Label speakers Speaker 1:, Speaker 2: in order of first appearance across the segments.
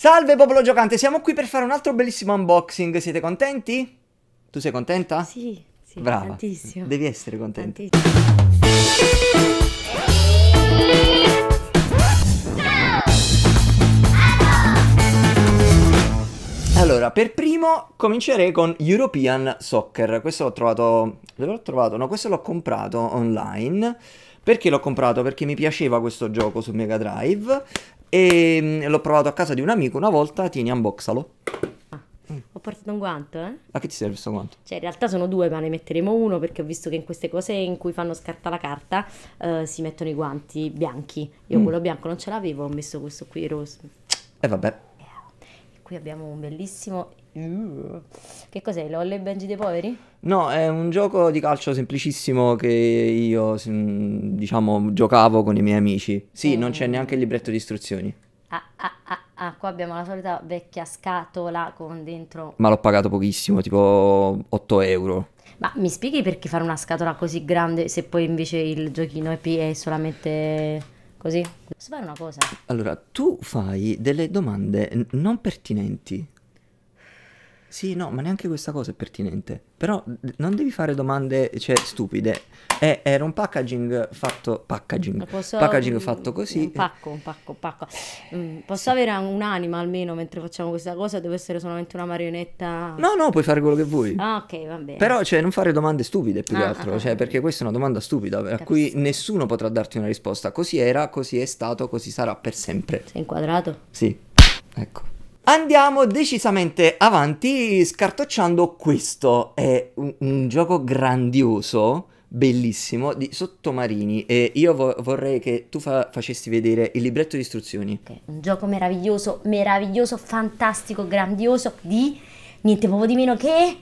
Speaker 1: Salve popolo giocante, siamo qui per fare un altro bellissimo unboxing, siete contenti? Tu sei contenta? Sì, sì, Brava. tantissimo. Devi essere contenta. Allora, per primo comincerei con European Soccer. Questo l'ho trovato... Dove l'ho trovato? No, questo l'ho comprato online. Perché l'ho comprato? Perché mi piaceva questo gioco su Mega Drive e mm, l'ho provato a casa di un amico una volta, tieni, unboxalo.
Speaker 2: Ah, ho portato un guanto, eh?
Speaker 1: A che ti serve questo guanto?
Speaker 2: Cioè, in realtà sono due, ma ne metteremo uno perché ho visto che in queste cose in cui fanno scarta la carta eh, si mettono i guanti bianchi. Io mm. quello bianco non ce l'avevo, ho messo questo qui rosso. E eh, vabbè. Eh, qui abbiamo un bellissimo Uh. Che cos'è? LOL e Benji dei poveri?
Speaker 1: No, è un gioco di calcio semplicissimo che io, diciamo, giocavo con i miei amici. Sì, mm. non c'è neanche il libretto di istruzioni.
Speaker 2: Ah, ah, ah, ah, qua abbiamo la solita vecchia scatola con dentro...
Speaker 1: Ma l'ho pagato pochissimo, tipo 8 euro.
Speaker 2: Ma mi spieghi perché fare una scatola così grande se poi invece il giochino EP è solamente così? Posso fare una cosa?
Speaker 1: Allora, tu fai delle domande non pertinenti. Sì, no, ma neanche questa cosa è pertinente. Però non devi fare domande, cioè, stupide. Eh, era un packaging fatto... Packaging. Posso, packaging fatto così. Un pacco,
Speaker 2: un pacco, un pacco. Mm, posso sì. avere un'anima almeno mentre facciamo questa cosa? Devo essere solamente una marionetta? No,
Speaker 1: no, puoi fare quello che vuoi.
Speaker 2: Ah, ok, va bene.
Speaker 1: Però, cioè, non fare domande stupide più ah, che altro. Ah, cioè, ah. perché questa è una domanda stupida capisco. a cui nessuno potrà darti una risposta. Così era, così è stato, così sarà per sempre. Sei inquadrato? Sì. Ecco. Andiamo decisamente avanti scartocciando questo. È un, un gioco grandioso bellissimo di sottomarini e io vo- vorrei che tu fa- facessi vedere il libretto di istruzioni. Okay,
Speaker 2: un gioco meraviglioso, meraviglioso, fantastico, grandioso di niente poco di meno che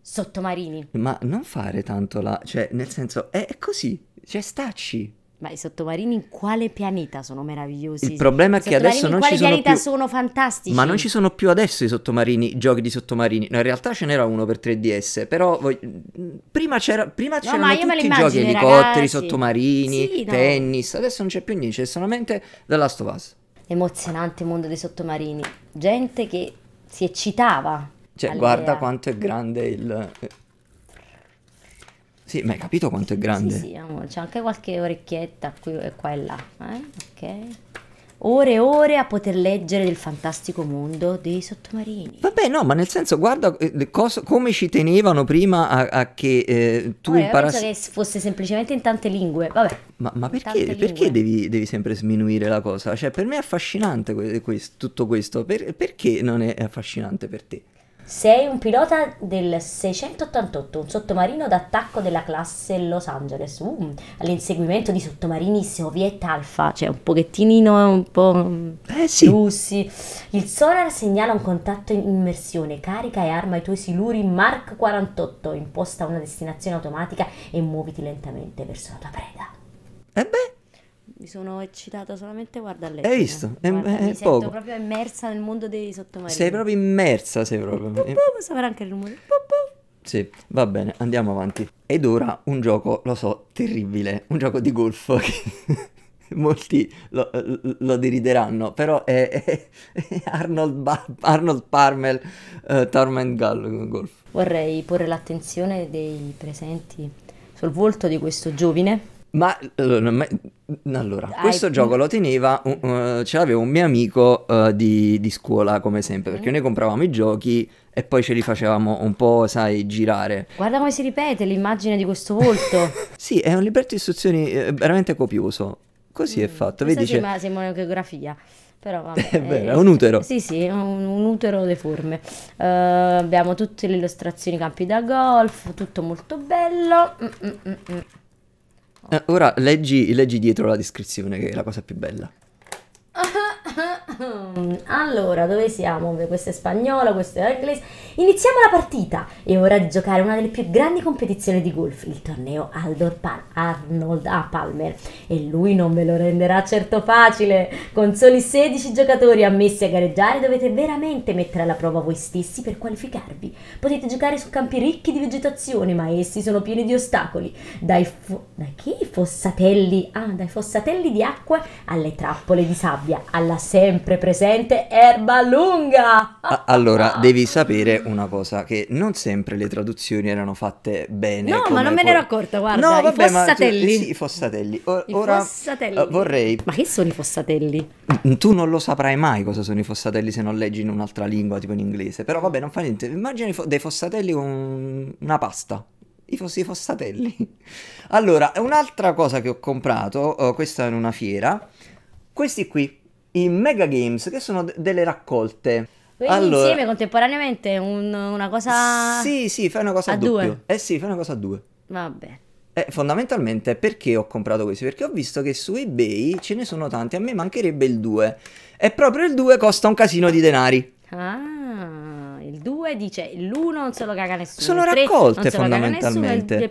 Speaker 2: sottomarini.
Speaker 1: Ma non fare tanto la, cioè nel senso è, è così, cioè stacci.
Speaker 2: Ma i sottomarini in quale pianeta sono meravigliosi? Il problema è che adesso non ci sono più... in quale pianeta sono fantastici? Ma non ci
Speaker 1: sono più adesso i sottomarini, i giochi di sottomarini. No, in realtà ce n'era uno per 3DS, però voi... prima, c'era, prima no, c'erano tutti i giochi, elicotteri, sottomarini, sì, no. tennis. Adesso non c'è più niente, c'è solamente The Last of Us. Emozionante mondo dei sottomarini.
Speaker 2: Gente che si eccitava.
Speaker 1: Cioè, all'era. guarda quanto è grande il sì, ma hai capito quanto è grande? Sì, sì,
Speaker 2: amore, c'è anche qualche orecchietta qui e qua e là, eh? Ok. Ore e ore a poter leggere del fantastico mondo dei sottomarini.
Speaker 1: Vabbè, no, ma nel senso, guarda eh, cosa, come ci tenevano prima a, a che eh, tu Vabbè, imparassi. Penso
Speaker 2: che fosse semplicemente in tante lingue. Vabbè.
Speaker 1: Ma, ma perché, perché devi, devi, sempre sminuire la cosa? Cioè, per me è affascinante questo, tutto questo. Per, perché non è affascinante per te?
Speaker 2: Sei un pilota del 688, un sottomarino d'attacco della classe Los Angeles, uh, all'inseguimento di sottomarini Soviet Alpha, cioè un pochettino eh, un po' mm, eh, sì. russi. Il sonar segnala un contatto in immersione, carica e arma i tuoi siluri Mark 48, imposta una destinazione automatica e muoviti lentamente verso la tua preda. E eh beh, mi sono eccitata solamente guarda lei. Hai visto? È, guarda, è mi sento poco. proprio immersa nel mondo dei sottomarini. Sei
Speaker 1: proprio immersa, sei proprio. Posso
Speaker 2: avere anche il rumore?
Speaker 1: Sì, va bene, andiamo avanti. Ed ora un gioco, lo so, terribile, un gioco di golf che molti lo, lo, derideranno, però è, è, è Arnold, ba- Arnold, Parmel uh, Torment Golf.
Speaker 2: Vorrei porre l'attenzione dei presenti sul volto di questo giovine
Speaker 1: ma, ma allora, Dai. questo gioco lo teneva, uh, ce l'aveva un mio amico uh, di, di, scuola come sempre, perché mm. noi compravamo i giochi e poi ce li facevamo un po', sai, girare.
Speaker 2: Guarda come si ripete l'immagine di questo volto.
Speaker 1: sì, è un libretto di istruzioni eh, veramente copioso. Così mm, è fatto, vedi? Sì, ma
Speaker 2: sembra un'ecografia. Però vabbè, è vero, eh, un utero. Sì, sì, un, un utero deforme. Uh, abbiamo tutte le illustrazioni campi da golf, tutto molto bello. Mm, mm, mm, mm.
Speaker 1: Eh, ora leggi, leggi dietro la descrizione che è la cosa più bella.
Speaker 2: Ah, Allora, dove siamo? Questo è spagnolo, questo è Hercules. Iniziamo la partita! È ora di giocare una delle più grandi competizioni di golf, il torneo Aldor Pal Arnold A. Ah, Palmer. E lui non ve lo renderà certo facile. Con soli 16 giocatori ammessi a gareggiare dovete veramente mettere alla prova voi stessi per qualificarvi. Potete giocare su campi ricchi di vegetazione, ma essi sono pieni di ostacoli. Dai, fo dai fossatelli? Ah, dai fossatelli di acqua alle trappole di sabbia, alla sempre presente erba lunga.
Speaker 1: allora, devi sapere una cosa, che non sempre le traduzioni erano fatte bene. No, ma non me ne ero
Speaker 2: accorta, guarda, no, vabbè, i fossatelli. Ma tu,
Speaker 1: sì, i fossatelli. O, I ora, eh, fossatelli. Uh, vorrei... Ma che sono i fossatelli? Mm, tu non lo saprai mai cosa sono i fossatelli se non leggi in un'altra lingua, tipo in inglese. Però vabbè, non fa niente. Immagini fo- dei fossatelli con una pasta. I, fossi fossatelli. Allora, un'altra cosa che ho comprato, uh, questa in una fiera, questi qui, i Mega Games, che sono d- delle raccolte. Quindi allora, insieme
Speaker 2: contemporaneamente un, una cosa. Sì,
Speaker 1: sì, fai una cosa a, doppio. due. Eh sì, fai una cosa a due. Vabbè. Eh, fondamentalmente perché ho comprato questi? Perché ho visto che su eBay ce ne sono tanti, a me mancherebbe il 2. E proprio il 2 costa un casino di denari.
Speaker 2: Ah il 2 dice l'1 non se lo caga nessuno. Sono raccolte fondamentalmente.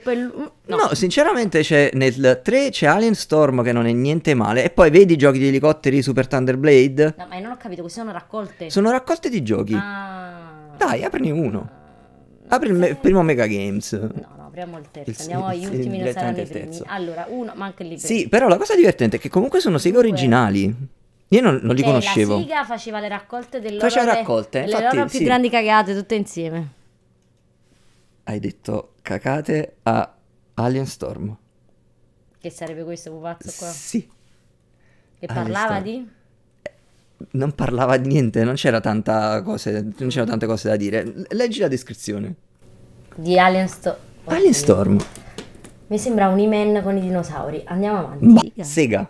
Speaker 2: no.
Speaker 1: sinceramente c'è nel 3 c'è Alien Storm che non è niente male e poi vedi i giochi di elicotteri Super Thunder Blade?
Speaker 2: No, ma io non ho capito, queste sono raccolte. Sono
Speaker 1: raccolte di giochi. Ah. Dai, aprini uno. Ah. Apri il me- primo Mega Games. No
Speaker 2: apriamo il terzo. Andiamo agli ultimi, il, non saranno i primi. Allora, uno, ma anche lì. Sì, però la cosa
Speaker 1: divertente è che comunque sono seghe originali. Io non, non li cioè, conoscevo. La
Speaker 2: Siga faceva le raccolte delle loro, raccolte, le, infatti, le loro più grandi cagate tutte insieme.
Speaker 1: Hai detto cacate a Alien Storm.
Speaker 2: Che sarebbe questo pupazzo qua? Sì. E parlava di? Eh,
Speaker 1: non parlava di niente, non c'era tanta cose, non c'erano tante cose da dire. Leggi la descrizione.
Speaker 2: Di Alien Storm.
Speaker 1: Alien Storm.
Speaker 2: Mi sembra un Imen con i dinosauri. Andiamo
Speaker 1: avanti. Bah, sega.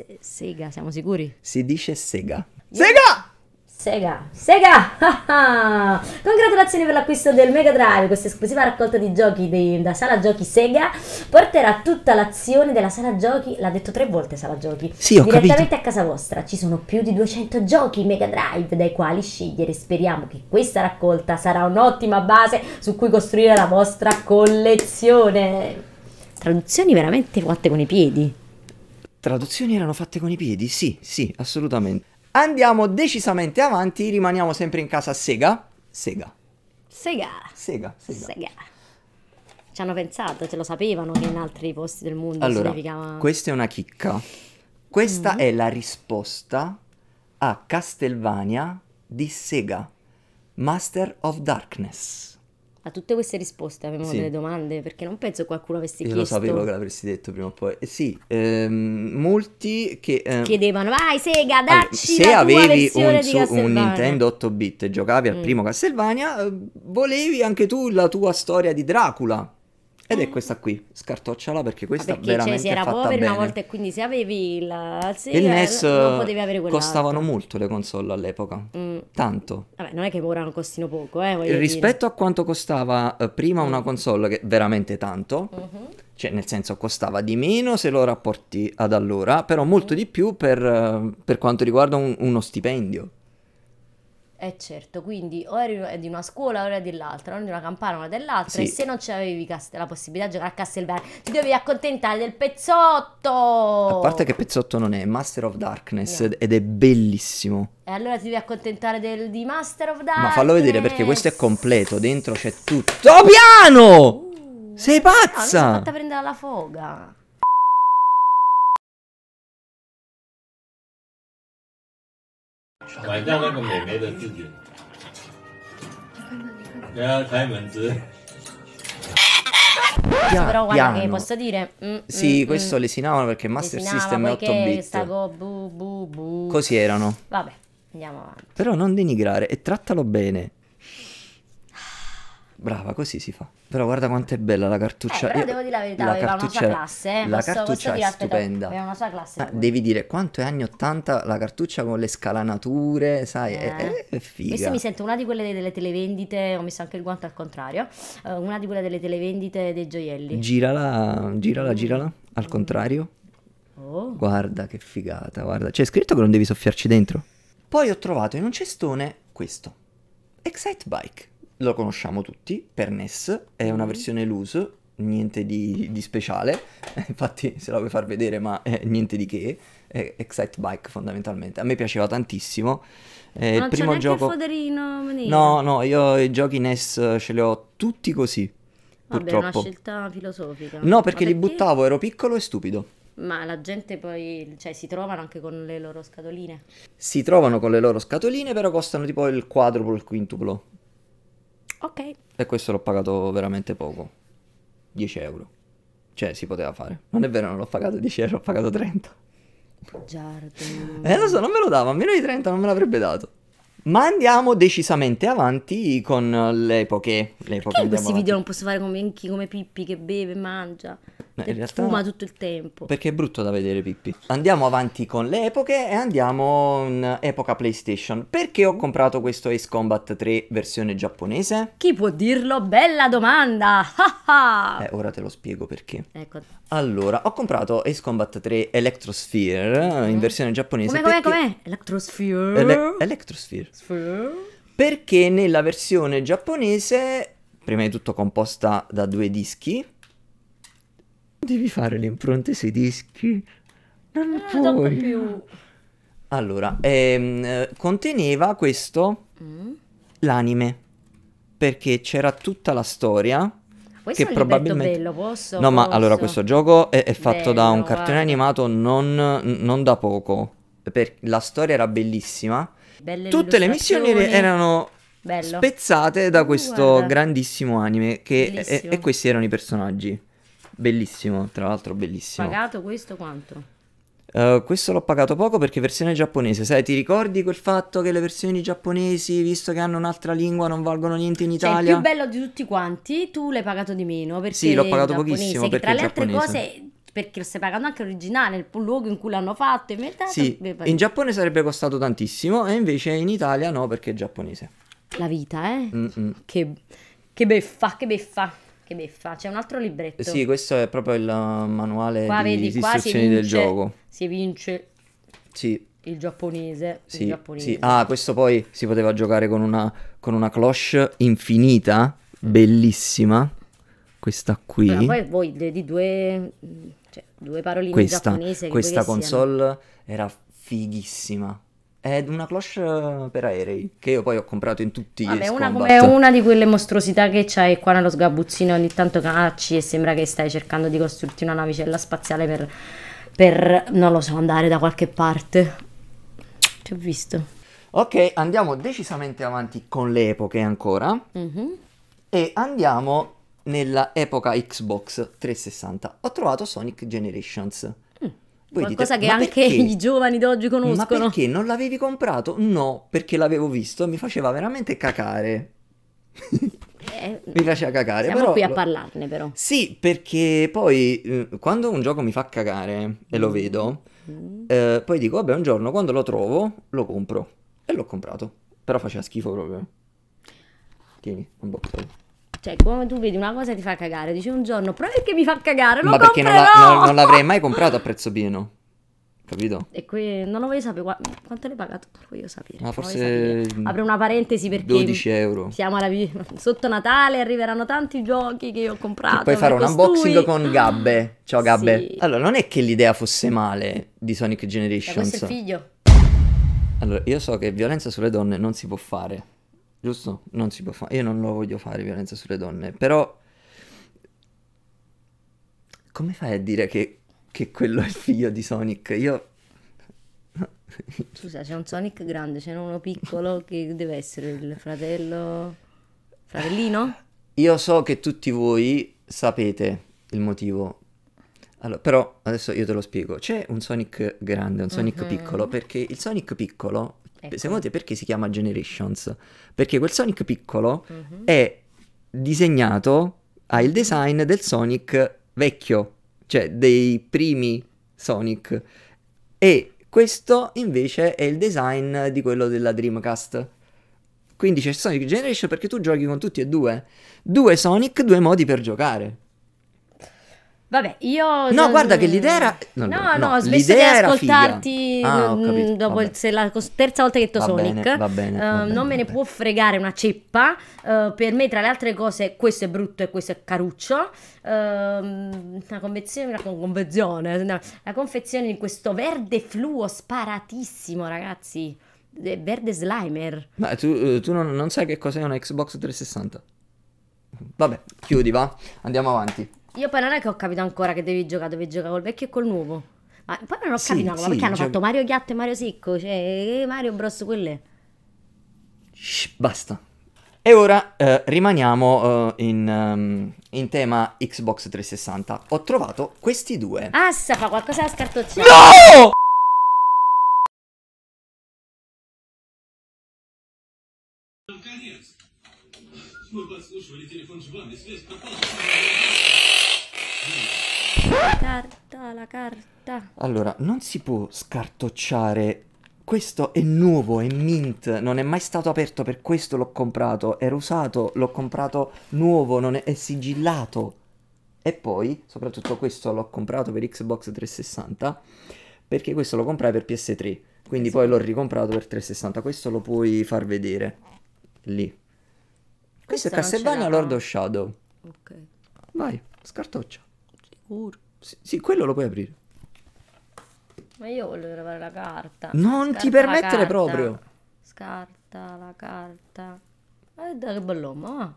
Speaker 1: Se- sega, siamo sicuri? Si dice sega.
Speaker 2: Sega! Sega, Sega! Congratulazioni per l'acquisto del Mega Drive, questa esclusiva raccolta di giochi di, da sala giochi Sega porterà tutta l'azione della sala giochi, l'ha detto tre volte sala giochi, sì, direttamente capito. a casa vostra. Ci sono più di 200 giochi Mega Drive dai quali scegliere. Speriamo che questa raccolta sarà un'ottima base su cui costruire la vostra
Speaker 1: collezione. Traduzioni veramente fatte con i piedi. Traduzioni erano fatte con i piedi, sì, sì, assolutamente. Andiamo decisamente avanti, rimaniamo sempre in casa Sega. Sega. Sega. Sega. Sega. Sega.
Speaker 2: Ci hanno pensato, ce lo sapevano che in altri posti del mondo allora, significava...
Speaker 1: questa è una chicca. Questa mm-hmm. è la risposta a Castlevania di Sega, Master of Darkness
Speaker 2: a tutte queste risposte avevamo sì. delle domande perché non penso qualcuno avesse Io chiesto. Io lo sapevo che
Speaker 1: l'avresti detto prima o poi. Eh, sì, ehm, molti che ehm... chiedevano "Vai Sega, dacci allora, Se avevi un, su, un, Nintendo 8 bit e giocavi al mm. primo Castlevania, eh, volevi anche tu la tua storia di Dracula ed è questa qui, scartocciola perché questa perché, cioè, veramente cioè, si era poveri una volta
Speaker 2: e quindi se avevi il, eh, se il eh, NES non potevi avere quell'altro. costavano
Speaker 1: molto le console all'epoca, mm. tanto.
Speaker 2: Vabbè, non è che ora non costino poco, eh, Rispetto
Speaker 1: dire. a quanto costava eh, prima una mm. console che veramente tanto, mm-hmm. cioè nel senso costava di meno se lo rapporti ad allora, però molto mm. di più per, per quanto riguarda un, uno stipendio.
Speaker 2: Eh certo, quindi o eri di una scuola o eri dell'altra, non di una campana o dell'altra, sì. e se non c'avevi la possibilità di giocare a Castlevania, ti dovevi accontentare del pezzotto! A parte
Speaker 1: che pezzotto non è, Master of Darkness, no. ed è bellissimo.
Speaker 2: E allora ti devi accontentare del, di Master of Darkness! Ma fallo vedere perché questo
Speaker 1: è completo, dentro c'è tutto... Oh, piano! Uh, Sei pazza! No, ah, mi sono fatta
Speaker 2: prendere la foga!
Speaker 1: 买到那个美眉的字典。然后开门子。Pia, però guarda piano. che posso dire mm, mm sì mm, questo mm. lesinavano perché Master lesinava, System è 8 bit stavo,
Speaker 2: bu, bu, bu. così erano vabbè andiamo avanti
Speaker 1: però non denigrare e trattalo bene Brava, così si fa. Però guarda quanto è bella la cartuccia. Eh, però devo dire la verità, la aveva cartuccia, una sua classe. Eh. La posso, cartuccia posso è aspetta, stupenda. Aveva una sua classe. Ma devi dire quanto è anni 80 la cartuccia con le scalanature, sai, eh. è, è figa. Questa mi sento
Speaker 2: una di quelle delle televendite, ho messo anche il guanto al contrario, eh, una di quelle delle
Speaker 1: televendite dei gioielli. Girala, girala, girala, al mm. contrario. Oh. Guarda che figata, guarda. C'è scritto che non devi soffiarci dentro. Poi ho trovato in un cestone questo. Excite Bike lo conosciamo tutti per NES, è una mm-hmm. versione loose, niente di, di speciale, infatti se la vuoi far vedere ma eh, niente di che, è Excite Bike fondamentalmente, a me piaceva tantissimo. Eh, non primo c'è gioco... il
Speaker 2: foderino No,
Speaker 1: no, io i giochi NES ce li ho tutti così, purtroppo. Vabbè, una
Speaker 2: scelta filosofica. No, perché, perché li buttavo,
Speaker 1: ero piccolo e stupido.
Speaker 2: Ma la gente poi, cioè, si trovano anche con le loro scatoline?
Speaker 1: Si trovano con le loro scatoline, però costano tipo il quadruplo, il quintuplo. Ok. E questo l'ho pagato veramente poco. 10 euro. Cioè, si poteva fare. Non è vero, non l'ho pagato 10 euro, ho pagato 30.
Speaker 2: Bugiardo.
Speaker 1: Eh, lo so, non me lo dava, meno di 30 non me l'avrebbe dato. Ma andiamo decisamente avanti con le epoche. Le epoche Perché in questi video
Speaker 2: non posso fare come, come Pippi che beve e mangia?
Speaker 1: No, in realtà fuma
Speaker 2: tutto il tempo. Perché
Speaker 1: è brutto da vedere Pippi. Andiamo avanti con le epoche e andiamo in epoca PlayStation. Perché ho comprato questo Ace Combat 3 versione giapponese?
Speaker 2: Chi può dirlo? Bella domanda! eh,
Speaker 1: ora te lo spiego perché. Ecco. Allora, ho comprato Ace Combat 3 Electrosphere mm. in versione giapponese. Come, come, perché...
Speaker 2: come? Electrosphere? Ele-
Speaker 1: Electrosphere. Sphere? Perché nella versione giapponese, prima di tutto composta da due dischi, Devi fare le impronte sui dischi. Non eh, puoi. Più. Allora, ehm, conteneva questo mm. l'anime perché c'era tutta la storia questo che probabilmente
Speaker 2: bello, posso, No, ma allora questo gioco
Speaker 1: è, è fatto bello, da un cartone guarda. animato non, non, da poco. Per, la storia era bellissima. Belle Tutte le missioni erano bello. spezzate da uh, questo uh, grandissimo anime che, e, e questi erano i personaggi. Bellissimo, tra l'altro bellissimo.
Speaker 2: Pagato questo quanto?
Speaker 1: Uh, questo l'ho pagato poco perché versione giapponese. Sai, ti ricordi quel fatto che le versioni giapponesi, visto che hanno un'altra lingua, non valgono niente in Italia? Cioè, il più
Speaker 2: bello di tutti quanti, tu l'hai pagato di meno. Perché sì, l'ho pagato pochissimo. Che perché tra le altre cose, perché lo stai pagando anche originale il luogo in cui l'hanno fatto. In realtà, sì, in
Speaker 1: Giappone sarebbe costato tantissimo, e invece in Italia no, perché è giapponese.
Speaker 2: La vita, eh? Che, che beffa, che beffa. Che beffa, c'è un altro libretto. Sì,
Speaker 1: questo è proprio il uh, manuale qua, di vedi, istruzioni vince, del gioco.
Speaker 2: Si vince. Sì. Il giapponese, sì, il giapponese. Sì.
Speaker 1: Ah, questo poi si poteva giocare con una, con una cloche infinita, bellissima. Questa qui. Ma poi
Speaker 2: voi di due, cioè, due paroline questa, in giapponese. Questa console
Speaker 1: siano. era fighissima è una cloche eh, per aerei che io poi ho comprato in tutti i gli una, È una
Speaker 2: di quelle mostruosità che c'hai qua nello sgabuzzino ogni tanto cacci e sembra che stai cercando di costruirti una navicella spaziale per, per non lo so, andare da qualche parte. Ti ho visto.
Speaker 1: Ok, andiamo decisamente avanti con le epoche ancora mm-hmm. e andiamo nella epoca Xbox 360. Ho trovato Sonic Generations Qualcosa dite, che anche perché? i
Speaker 2: giovani d'oggi conoscono. Ma
Speaker 1: perché non l'avevi comprato? No, perché l'avevo visto e mi faceva veramente cacare. Eh, mi faceva cacare. Siamo però, qui a parlarne, però. Sì, perché poi eh, quando un gioco mi fa cacare e lo mm. vedo, mm. eh, poi dico, vabbè, un giorno quando lo trovo lo compro. E l'ho comprato. Però faceva schifo proprio. Tieni, un box.
Speaker 2: Cioè, come tu vedi una cosa ti fa cagare, dici un giorno, però perché mi fa cagare? Lo Ma perché non, la, non, non, l'avrei
Speaker 1: mai comprato a prezzo pieno. Capito?
Speaker 2: E qui non lo voglio sapere. Guarda, quanto l'hai pagato? Non
Speaker 1: lo voglio sapere. Ma ah, forse. Sapere. Apro
Speaker 2: una parentesi perché. 12
Speaker 1: euro. Siamo
Speaker 2: alla. Sotto Natale arriveranno tanti giochi che io ho comprato.
Speaker 1: E poi farò un unboxing con Gabbe. Ciao Gabbe. Sì. Allora, non è che l'idea fosse male di Sonic Generations. Cioè, Ma questo è figlio. Allora, io so che violenza sulle donne non si può fare giusto? Non si può fare, io non lo voglio fare violenza sulle donne, però come fai a dire che, che quello è il figlio di Sonic? Io...
Speaker 2: Scusa, c'è un Sonic grande, c'è uno piccolo che deve essere il fratello...
Speaker 1: Fratellino? Io so che tutti voi sapete il motivo. Allora, però adesso io te lo spiego. C'è un Sonic grande, un Sonic uh-huh. piccolo, perché il Sonic piccolo Ecco. Secondo te perché si chiama Generations? Perché quel Sonic piccolo mm-hmm. è disegnato, ha il design del Sonic vecchio, cioè dei primi Sonic. E questo invece è il design di quello della Dreamcast. Quindi c'è Sonic Generation perché tu giochi con tutti e due. Due Sonic, due modi per giocare.
Speaker 2: Vabbè, io... No, guarda che l'idea era... No, no, no, no smesso di ascoltarti ah, mm, capito, dopo il, la terza volta che ho detto Sonic. va bene, uh, va bene non me ne può fregare una ceppa. Uh, per me, tra le altre cose, questo è brutto e questo è caruccio. Uh, ehm, una convenzione, una confezione. no, la confezione di questo verde fluo sparatissimo, ragazzi. Eh, verde slimer.
Speaker 1: Ma tu, tu non, non sai che cos'è una Xbox 360? Vabbè, chiudi, va? Andiamo avanti.
Speaker 2: Io poi non è che ho capito ancora che devi giocare, devi giocare col vecchio e col nuovo. Ma poi non ho sì, capito sì, perché hanno cioè... fatto Mario Ghiatto e Mario Sicco, cioè eh, Mario Bros quelle.
Speaker 1: Shh, basta. E ora eh, rimaniamo eh, in, um, in, tema Xbox 360. Ho trovato questi due.
Speaker 2: Ah, sa, fa qualcosa da scartocciare. No! Мы подслушивали телефон
Speaker 1: Джованны, связь пропала.
Speaker 2: La carta, la carta.
Speaker 1: Allora, non si può scartocciare. Questo è nuovo, è mint, non è mai stato aperto, per questo l'ho comprato. Era usato, l'ho comprato nuovo, non è, è sigillato. E poi, soprattutto questo l'ho comprato per Xbox 360, perché questo lo comprai per PS3. Quindi poi l'ho ricomprato per 360. Questo lo puoi far vedere lì. Questo, questo è Castlevania Lord of Shadow. Ok. Vai, scartoccia sicuro. Sì, sì, quello lo puoi aprire.
Speaker 2: Ma io voglio trovare la carta. Non Scarta ti permettere proprio. Scarta la carta. Guarda che bell'uomo.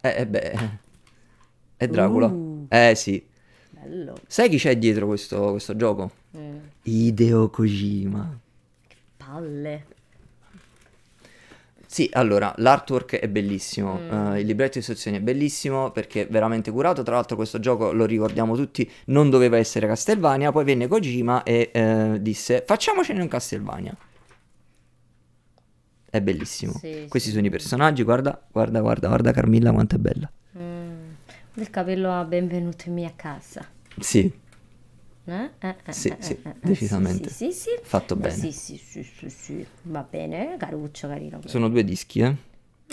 Speaker 1: Eh, eh, beh. È Dracula. Uh. Eh sì. Bello. Sai chi c'è dietro questo, questo gioco? Mm. Eh. Ideo Kojima. Che palle. Sì, allora, l'artwork è bellissimo, mm. uh, il libretto di istruzioni è bellissimo perché è veramente curato, tra l'altro questo gioco, lo ricordiamo tutti, non doveva essere Castelvania, poi venne Kojima e uh, disse facciamocene un Castelvania. È bellissimo. Sì, Questi sì. sono i personaggi, guarda, guarda, guarda, guarda Carmilla quanto è bella.
Speaker 2: Mm. Il capello a benvenuto in mia casa. Sì, eh? Eh, eh, sì, sì, decisamente. Sì, sì, sì. Fatto bene. Sì, sì, sì, sì, sì. Va bene, caruccio, carino. Sono due dischi, eh.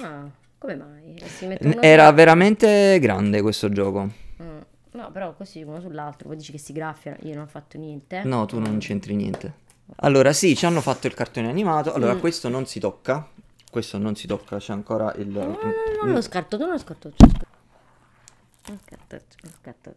Speaker 2: Ah, come mai? Era su...
Speaker 1: veramente grande questo gioco.
Speaker 2: Mm. No, però così uno sull'altro, poi dici che si graffiano, io non ho fatto niente. No, tu non
Speaker 1: c'entri niente. Allora, sì, ci hanno fatto il cartone animato. Allora, mm. questo non si tocca. Questo non si tocca, c'è ancora il... No, no, no, non lo mm.
Speaker 2: scarto, non lo scarto. Lo scarto, lo scarto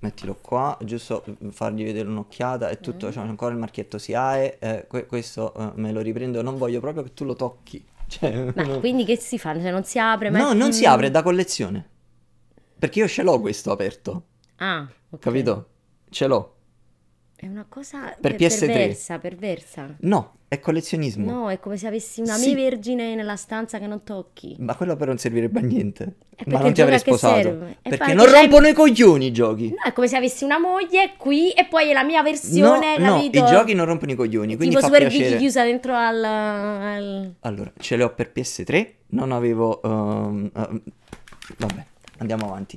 Speaker 1: mettilo qua, giusto fargli vedere un'occhiata e tutto, mm. c'è ancora il marchietto SIAE, eh, que- questo eh, me lo riprendo, non voglio proprio che tu lo tocchi. Cioè, Ma no. quindi
Speaker 2: che si fa? Cioè, non si apre? Metti... No, non si apre, è
Speaker 1: da collezione. Perché io ce l'ho questo aperto. Ah, okay. Capito? Ce l'ho.
Speaker 2: È una cosa per PS3. perversa, perversa.
Speaker 1: No, è collezionismo.
Speaker 2: No, è come se avessi una sì. mia vergine nella stanza che non tocchi.
Speaker 1: Ma quello però non servirebbe a niente. Ma non ti avrei sposato. Perché non rompono hai... i coglioni i giochi. No,
Speaker 2: è come se avessi una moglie qui e poi è la mia versione. No, capito? no i giochi non rompono i coglioni. Quindi tipo Super piacere. chiusa dentro al, al,
Speaker 1: Allora, ce l'ho per PS3. Non avevo... Um, uh, vabbè, andiamo avanti.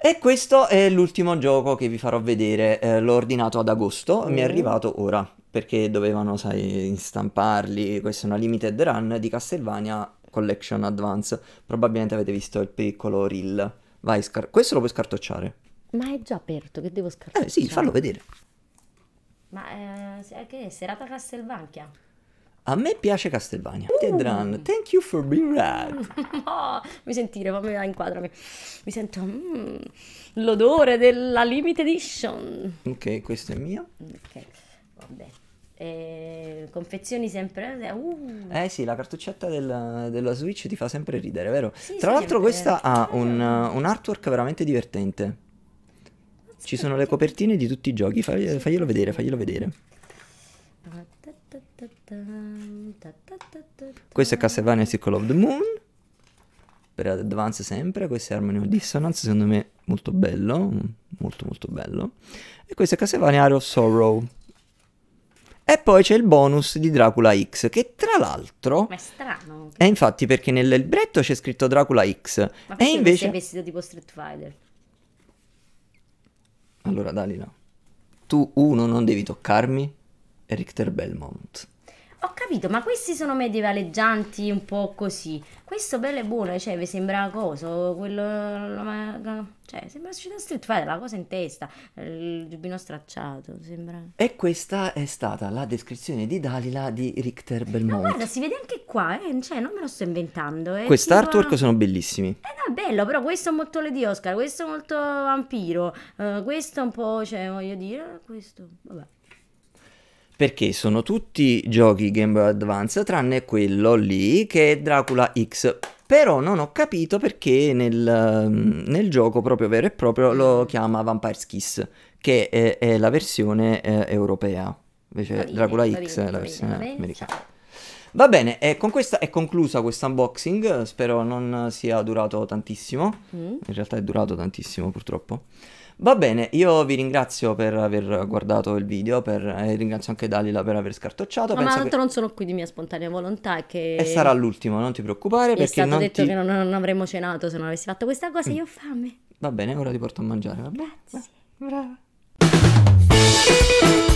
Speaker 1: E questo è l'ultimo gioco che vi farò vedere, eh, l'ho ordinato ad agosto, mm. mi è mm. arrivato ora, perché dovevano, sai, stamparli, questa è una limited run di Castlevania Collection Advance, probabilmente avete visto il piccolo reel. Vai, scar- questo lo puoi scartocciare.
Speaker 2: Ma è già aperto, che devo
Speaker 1: scartocciare? Eh sì, fallo vedere.
Speaker 2: Ma eh, che è serata Castlevania?
Speaker 1: A me piace Castelvania. Uh. Tedran, mm. thank you for being rad.
Speaker 2: mi sentire, fammi ah, inquadrami. Mi sento mm, l'odore della limited edition.
Speaker 1: Ok, questo è mio.
Speaker 2: Ok, vabbè. E... Eh, confezioni sempre eh, uh.
Speaker 1: eh sì la cartuccetta della, della, Switch ti fa sempre ridere vero? Sì, tra sì, l'altro questa ha un, un artwork veramente divertente ci sono le copertine di tutti i giochi faglielo vedere faglielo vedere questo è Castlevania Circle of the Moon. Per Advance sempre, questo è Harmony of Dissonance, secondo me molto bello, molto molto bello. E questo è Castlevania Area of Sorrow. E poi c'è il bonus di Dracula X, che tra l'altro... Ma
Speaker 2: è strano.
Speaker 1: È infatti perché nel libretto c'è scritto Dracula X. Ma e invece... Ma
Speaker 2: vestito tipo Street Fighter?
Speaker 1: Allora, Dalila, tu uno non devi toccarmi, Richter Belmont.
Speaker 2: Ho capito, ma questi sono medievaleggianti un po' così. Questo bello e buono, cioè, vi sembra cosa? quello... Cioè, sembra Società Street Fighter, la cosa in testa, il giubbino stracciato, sembra...
Speaker 1: E questa è stata la descrizione di Dalila di Richter Belmont. Ma guarda,
Speaker 2: si vede anche qua, eh? cioè, non me lo sto inventando. Eh? Quest'artwork tipo... sono
Speaker 1: bellissimi. Eh,
Speaker 2: no, bello, però questo è molto Lady Oscar, questo è molto vampiro, uh, questo è un po', cioè, voglio dire, questo... Vabbè
Speaker 1: perché sono tutti giochi Game Boy Advance tranne quello lì che è Dracula X. Però non ho capito perché nel, mm, nel gioco proprio vero e proprio lo mm. chiama Vampire's Kiss, che è, è la versione eh, europea. Invece va Dracula va bene, X è la versione va americana. Va bene, eh, con questa è conclusa questo unboxing, spero non sia durato tantissimo, mm. in realtà è durato tantissimo purtroppo. Va bene, io vi ringrazio per aver guardato il video, per, eh, ringrazio anche Dalila per aver scartocciato. No, ma tanto che... non
Speaker 2: sono qui di mia spontanea volontà. Che... E sarà l'ultimo,
Speaker 1: non ti preoccupare. È stato detto ti... che
Speaker 2: non, non, avremmo cenato se non avessi fatto questa cosa, mm. io ho fame.
Speaker 1: Va bene, ora ti porto a mangiare. Va Grazie.
Speaker 2: Brava.